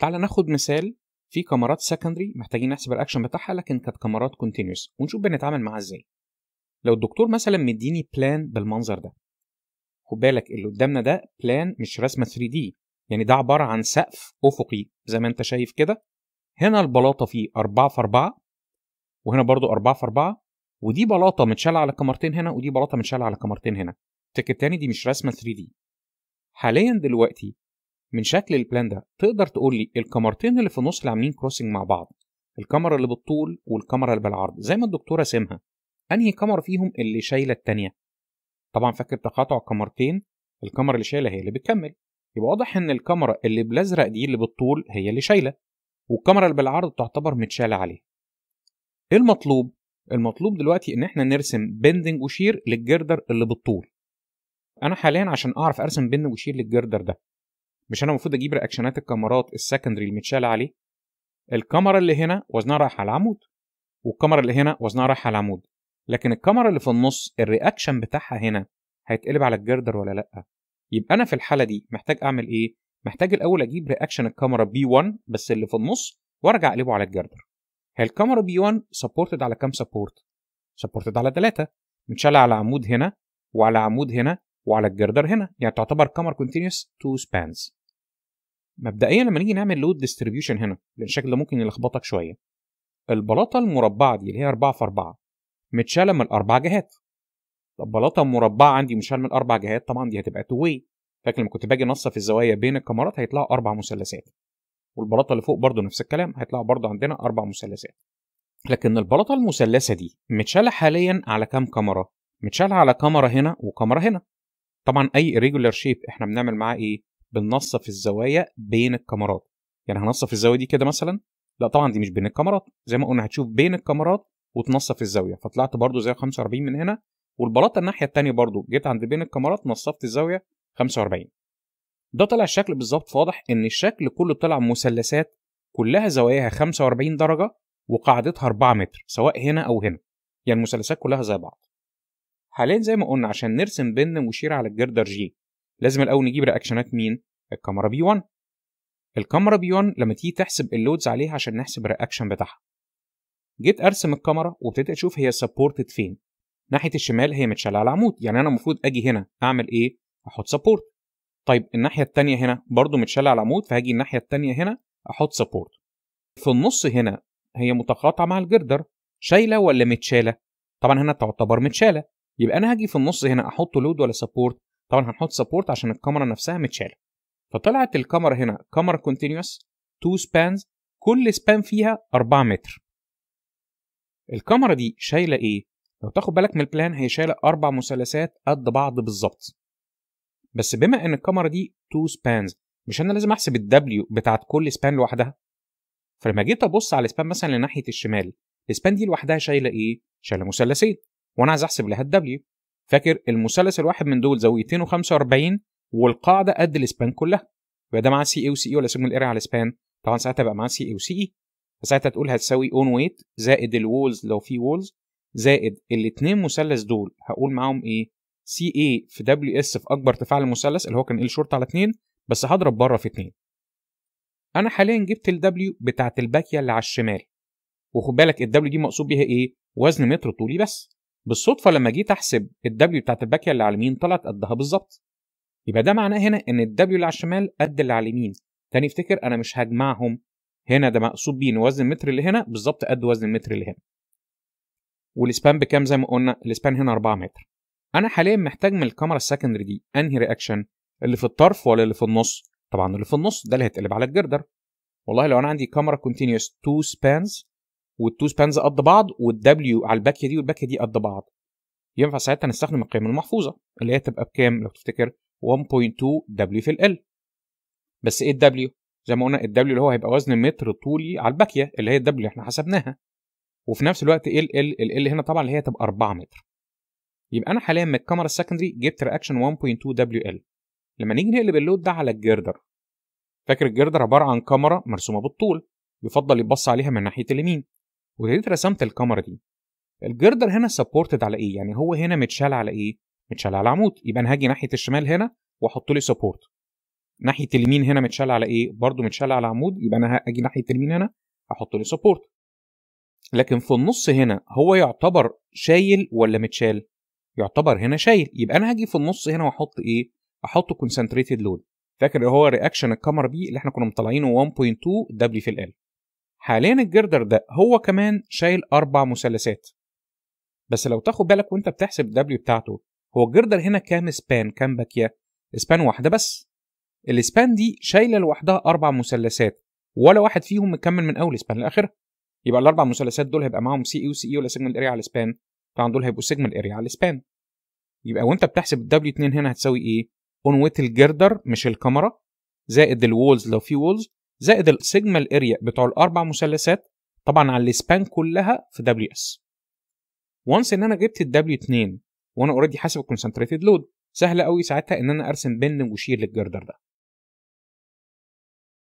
تعال ناخد مثال في كاميرات سكندري محتاجين نحسب الاكشن بتاعها لكن كانت كاميرات كونتينوس ونشوف بنتعامل معاها ازاي لو الدكتور مثلا مديني بلان بالمنظر ده خد بالك اللي قدامنا ده بلان مش رسمه 3 دي يعني ده عباره عن سقف افقي زي ما انت شايف كده هنا البلاطه فيه 4 في 4 وهنا برضو 4 في 4 ودي بلاطه متشاله على كاميرتين هنا ودي بلاطه متشاله على كاميرتين هنا التك التاني دي مش رسمه 3 دي حاليا دلوقتي من شكل البلان ده تقدر تقول لي الكمرتين اللي في النص اللي عاملين كروسنج مع بعض الكاميرا اللي بالطول والكاميرا اللي بالعرض زي ما الدكتوره رسمها انهي كاميرا فيهم اللي شايله الثانيه طبعا فاكر تقاطع الكاميرتين الكاميرا اللي شايله هي اللي بتكمل يبقى واضح ان الكاميرا اللي بالازرق دي اللي بالطول هي اللي شايله والكاميرا اللي بالعرض تعتبر متشاله عليه ايه المطلوب المطلوب دلوقتي ان احنا نرسم بندنج وشير للجردر اللي بالطول انا حاليا عشان اعرف ارسم بندنج وشير للجردر ده مش انا المفروض اجيب رياكشنات الكاميرات السكندري اللي متشال عليه الكاميرا اللي هنا وزنها رايح على العمود والكاميرا اللي هنا وزنها رايح على العمود لكن الكاميرا اللي في النص الرياكشن بتاعها هنا هيتقلب على الجردر ولا لا يبقى انا في الحاله دي محتاج اعمل ايه محتاج الاول اجيب رياكشن الكاميرا بي 1 بس اللي في النص وارجع اقلبه على الجردر هي الكاميرا بي 1 سبورتد على كام سبورت سبورتد على 3 متشال على عمود هنا وعلى عمود هنا وعلى الجردر هنا يعني تعتبر كامر كونتينوس تو سبانز مبدئيا لما نيجي نعمل لود ديستريبيوشن هنا لان الشكل ده ممكن يلخبطك شويه البلاطه المربعه دي اللي هي 4 في 4 متشاله من الاربع جهات طب بلاطه مربعه عندي متشاله من الاربع جهات طبعا دي هتبقى تو واي فاكر لما كنت باجي نصف الزوايا بين الكمرات هيطلعوا اربع مثلثات والبلاطه اللي فوق برضه نفس الكلام هيطلعوا برضه عندنا اربع مثلثات لكن البلاطه المثلثه دي متشاله حاليا على كام كاميرا متشاله على كاميرا هنا وكاميرا هنا طبعا اي irregular شيب احنا بنعمل معاه ايه بننصف الزوايا بين الكاميرات يعني هنصف الزاويه دي كده مثلا لا طبعا دي مش بين الكاميرات زي ما قلنا هتشوف بين الكاميرات وتنصف الزاويه فطلعت برده زي 45 من هنا والبلاطه الناحيه الثانيه برده جيت عند بين الكاميرات نصفت الزاويه 45 ده طلع الشكل بالظبط واضح ان الشكل كله طلع مثلثات كلها زواياها 45 درجه وقاعدتها 4 متر سواء هنا او هنا يعني المثلثات كلها زي بعض حاليا زي ما قلنا عشان نرسم بن مشير على الجردر جي لازم الاول نجيب رياكشنات مين الكاميرا بي 1 الكاميرا بي 1 لما تيجي تحسب اللودز عليها عشان نحسب الرياكشن بتاعها جيت ارسم الكاميرا وابتديت اشوف هي سبورتد فين ناحيه الشمال هي متشالة على العمود يعني انا المفروض اجي هنا اعمل ايه احط سبورت طيب الناحيه الثانيه هنا برضو متشالة على العمود فهاجي الناحيه الثانيه هنا احط سبورت في النص هنا هي متقاطعه مع الجردر شايله ولا متشاله طبعا هنا تعتبر متشاله يبقى انا هاجي في النص هنا احط لود ولا سبورت طبعا هنحط سبورت عشان الكاميرا نفسها متشاله فطلعت الكاميرا هنا كاميرا كونتينوس تو سبانز كل سبان فيها 4 متر الكاميرا دي شايله ايه لو تاخد بالك من البلان هي شايله اربع مثلثات قد بعض بالظبط بس بما ان الكاميرا دي تو سبانز مش انا لازم احسب الدبليو بتاعت كل سبان لوحدها فلما جيت ابص على سبان مثلا لناحيه الشمال السبان دي لوحدها شايله ايه شايله مثلثين وانا عايز احسب لها الدبليو فاكر المثلث الواحد من دول زاويتين و45 والقاعده قد الاسبان كلها يبقى ده معاه سي اي وسي اي ولا سيجما الاريا على الاسبان طبعا ساعتها بقى معاه سي اي وسي اي فساعتها تقول هتساوي اون ويت زائد الوولز لو في وولز زائد الاثنين مثلث دول هقول معاهم ايه سي اي في دبليو اس في اكبر ارتفاع للمثلث اللي هو كان ال شورت على 2 بس هضرب بره في 2 انا حاليا جبت الدبليو بتاعه الباكيه اللي على الشمال وخد بالك الدبليو دي مقصود بيها ايه وزن متر طولي بس بالصدفه لما جيت احسب الدبليو بتاعت الباكيه اللي على اليمين طلعت قدها بالظبط يبقى ده معناه هنا ان الدبليو اللي على الشمال قد اللي على اليمين تاني افتكر انا مش هجمعهم هنا ده مقصود بيه ان وزن المتر اللي هنا بالظبط قد وزن المتر اللي هنا والسبان بكام زي ما قلنا السبان هنا 4 متر انا حاليا محتاج من الكاميرا السكندري دي انهي رياكشن اللي في الطرف ولا اللي في النص طبعا اللي في النص ده اللي هيتقلب على الجردر والله لو انا عندي كاميرا كونتينيوس تو سبانز والتو سبانز قد بعض والدبليو على الباكيه دي والباكيه دي قد بعض ينفع ساعتها نستخدم القيم المحفوظه اللي هي تبقى بكام لو تفتكر 1.2 دبليو في ال بس ايه الدبليو زي ما قلنا الدبليو اللي هو هيبقى وزن متر طولي على الباكيه اللي هي الدبليو اللي احنا حسبناها وفي نفس الوقت ال ال ال ال هنا طبعا اللي هي تبقى 4 متر يبقى انا حاليا من الكاميرا السكندري جبت رياكشن 1.2 دبليو ال لما نيجي نقلب اللود ده على الجردر فاكر الجردر عباره عن كاميرا مرسومه بالطول يفضل يبص عليها من ناحيه اليمين وابتديت رسمت الكاميرا دي الجردر هنا سبورتد على ايه يعني هو هنا متشال على ايه متشال على عمود يبقى انا هاجي ناحيه الشمال هنا واحط لي سبورت ناحيه اليمين هنا متشال على ايه برضو متشال على عمود يبقى انا هاجي ناحيه اليمين هنا احط لي سبورت لكن في النص هنا هو يعتبر شايل ولا متشال يعتبر هنا شايل يبقى انا هاجي في النص هنا واحط ايه احط كونسنتريتد لود فاكر هو رياكشن الكاميرا بي اللي احنا كنا مطلعينه 1.2 دبليو في ال حاليا الجردر ده هو كمان شايل أربع مثلثات بس لو تاخد بالك وانت بتحسب الدبليو بتاعته هو الجردر هنا كام سبان كام باكية سبان واحدة بس السبان دي شايلة لوحدها أربع مثلثات ولا واحد فيهم مكمل من أول سبان لآخر يبقى الأربع مثلثات دول هيبقى معاهم سي إي وسي إي ولا سيجمنت اريا على سبان طبعا دول هيبقوا سيجمنت اريا على سبان يبقى وانت بتحسب الدبليو 2 هنا هتساوي ايه؟ اون ويت الجردر مش الكاميرا زائد الوولز لو في وولز زائد السيجما الاريا بتوع الاربع مثلثات طبعا على السبان كلها في دبليو اس وانس ان انا جبت الدبليو 2 وانا اوريدي حاسب الكونسنتريتد لود سهل قوي ساعتها ان انا ارسم بن وشير للجردر ده